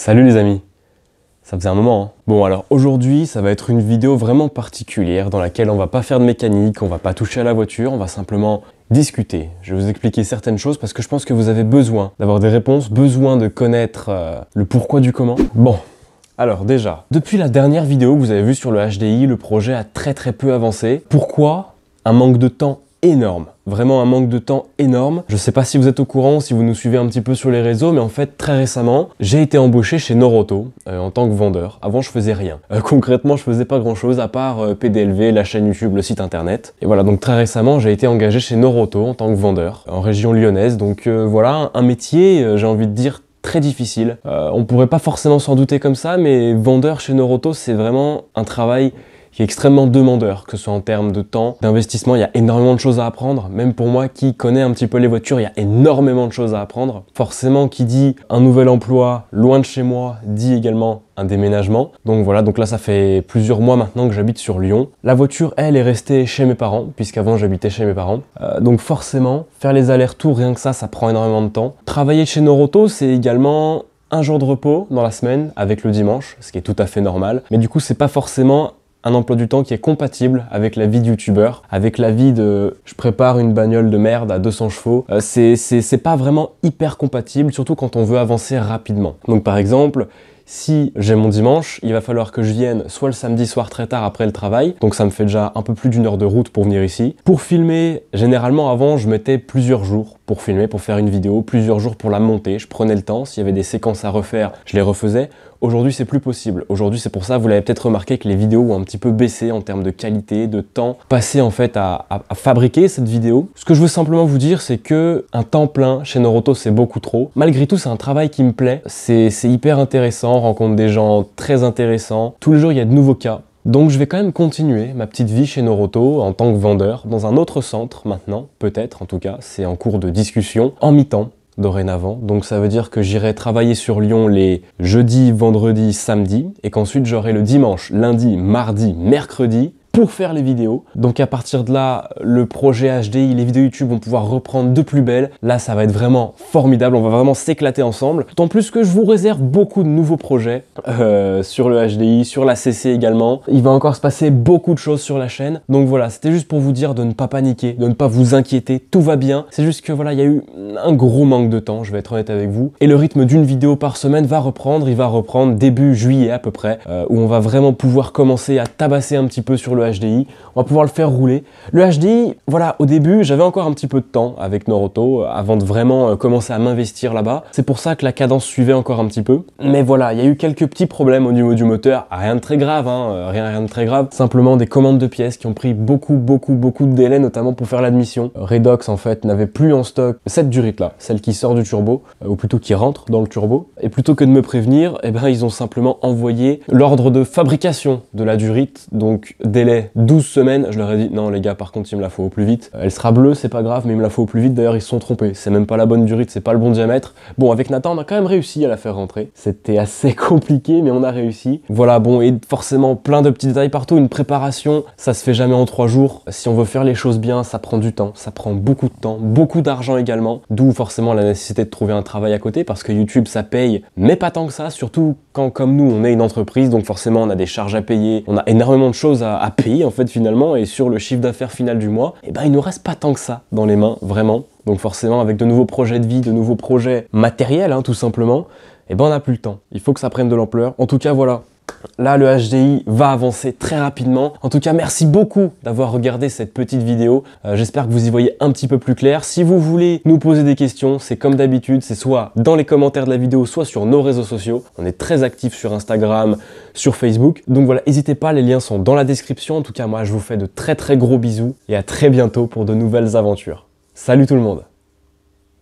Salut les amis Ça faisait un moment, hein. Bon alors aujourd'hui, ça va être une vidéo vraiment particulière dans laquelle on va pas faire de mécanique, on va pas toucher à la voiture, on va simplement discuter. Je vais vous expliquer certaines choses parce que je pense que vous avez besoin d'avoir des réponses, besoin de connaître euh, le pourquoi du comment. Bon, alors déjà, depuis la dernière vidéo que vous avez vue sur le HDI, le projet a très très peu avancé. Pourquoi un manque de temps énorme. Vraiment un manque de temps énorme. Je sais pas si vous êtes au courant, si vous nous suivez un petit peu sur les réseaux, mais en fait, très récemment, j'ai été embauché chez Noroto euh, en tant que vendeur. Avant, je faisais rien. Euh, concrètement, je faisais pas grand chose à part euh, PDLV, la chaîne YouTube, le site internet. Et voilà, donc très récemment, j'ai été engagé chez Noroto en tant que vendeur en région lyonnaise. Donc voilà, un métier, j'ai envie de dire très difficile. on pourrait pas forcément s'en douter comme ça, mais vendeur chez Noroto, c'est vraiment un travail qui est extrêmement demandeur, que ce soit en termes de temps, d'investissement, il y a énormément de choses à apprendre. Même pour moi qui connais un petit peu les voitures, il y a énormément de choses à apprendre. Forcément, qui dit un nouvel emploi loin de chez moi, dit également un déménagement. Donc voilà, donc là ça fait plusieurs mois maintenant que j'habite sur Lyon. La voiture, elle, est restée chez mes parents, puisqu'avant j'habitais chez mes parents. Euh, donc forcément, faire les allers-retours, rien que ça, ça prend énormément de temps. Travailler chez Noroto, c'est également un jour de repos dans la semaine avec le dimanche, ce qui est tout à fait normal. Mais du coup, c'est pas forcément un emploi du temps qui est compatible avec la vie de youtubeur, avec la vie de je prépare une bagnole de merde à 200 chevaux. Euh, c'est pas vraiment hyper compatible, surtout quand on veut avancer rapidement. Donc par exemple, si j'ai mon dimanche, il va falloir que je vienne soit le samedi soir très tard après le travail, donc ça me fait déjà un peu plus d'une heure de route pour venir ici. Pour filmer, généralement avant, je mettais plusieurs jours pour filmer, pour faire une vidéo, plusieurs jours pour la monter. Je prenais le temps, s'il y avait des séquences à refaire, je les refaisais. Aujourd'hui, c'est plus possible. Aujourd'hui, c'est pour ça, vous l'avez peut-être remarqué, que les vidéos ont un petit peu baissé en termes de qualité, de temps passé en fait à, fabriquer cette vidéo. Ce que je veux simplement vous dire, c'est que un temps plein chez Noroto, c'est beaucoup trop. Malgré tout, c'est un travail qui me plaît. C'est hyper intéressant, rencontre des gens très intéressants. Tous les jours, il y a de nouveaux cas. Donc je vais quand même continuer ma petite vie chez Noroto en tant que vendeur, dans un autre centre maintenant, peut-être en tout cas, c'est en cours de discussion, en mi-temps dorénavant. Donc ça veut dire que j'irai travailler sur Lyon les jeudis, vendredis, samedis, et qu'ensuite j'aurai le dimanche, lundi, mardi, mercredi faire les vidéos. Donc à partir de là, le projet HDI, les vidéos YouTube vont pouvoir reprendre de plus belle. Là, ça va être vraiment formidable, on va vraiment s'éclater ensemble. Tant plus que je vous réserve beaucoup de nouveaux projets euh, sur le HDI, sur la CC également. Il va encore se passer beaucoup de choses sur la chaîne. Donc voilà, c'était juste pour vous dire de ne pas paniquer, de ne pas vous inquiéter, tout va bien. C'est juste que voilà, il y a eu un gros manque de temps, je vais être honnête avec vous. Et le rythme d'une vidéo par semaine va reprendre, il va reprendre début juillet à peu près, euh, où on va vraiment pouvoir commencer à tabasser un petit peu sur le HDI. On va pouvoir le faire rouler. Le HDI, voilà, au début, j'avais encore un petit peu de temps avec Noroto euh, avant de vraiment euh, commencer à m'investir là-bas. C'est pour ça que la cadence suivait encore un petit peu. Mais voilà, il y a eu quelques petits problèmes au niveau du moteur. Rien de très grave, hein, euh, rien, rien de très grave. Simplement des commandes de pièces qui ont pris beaucoup, beaucoup, beaucoup de délais, notamment pour faire l'admission. Redox, en fait, n'avait plus en stock cette durite-là, celle qui sort du turbo, ou plutôt qui rentre dans le turbo. Et plutôt que de me prévenir, eh ben, ils ont simplement envoyé l'ordre de fabrication de la durite, donc délai 12 semaines, je leur ai dit non les gars par contre il me la faut au plus vite. Elle sera bleue, c'est pas grave, mais il me la faut au plus vite. D'ailleurs ils se sont trompés, c'est même pas la bonne durite, c'est pas le bon diamètre. Bon avec Nathan on a quand même réussi à la faire rentrer. C'était assez compliqué mais on a réussi. Voilà bon et forcément plein de petits détails partout, une préparation, ça se fait jamais en 3 jours. Si on veut faire les choses bien, ça prend du temps, ça prend beaucoup de temps, beaucoup d'argent également. D'où forcément la nécessité de trouver un travail à côté parce que YouTube ça paye, mais pas tant que ça, surtout quand comme nous on est une entreprise, donc forcément on a des charges à payer, on a énormément de choses à pays, en fait finalement et sur le chiffre d'affaires final du mois, et eh ben il nous reste pas tant que ça dans les mains vraiment. Donc forcément avec de nouveaux projets de vie, de nouveaux projets matériels hein, tout simplement, et eh ben on n'a plus le temps. Il faut que ça prenne de l'ampleur. En tout cas voilà, Là, le HDI va avancer très rapidement. En tout cas, merci beaucoup d'avoir regardé cette petite vidéo. Euh, j'espère que vous y voyez un petit peu plus clair. Si vous voulez nous poser des questions, c'est comme d'habitude, c'est soit dans les commentaires de la vidéo, soit sur nos réseaux sociaux. On est très actifs sur Instagram, sur Facebook. Donc voilà, n'hésitez pas, les liens sont dans la description. En tout cas, moi, je vous fais de très très gros bisous et à très bientôt pour de nouvelles aventures. Salut tout le monde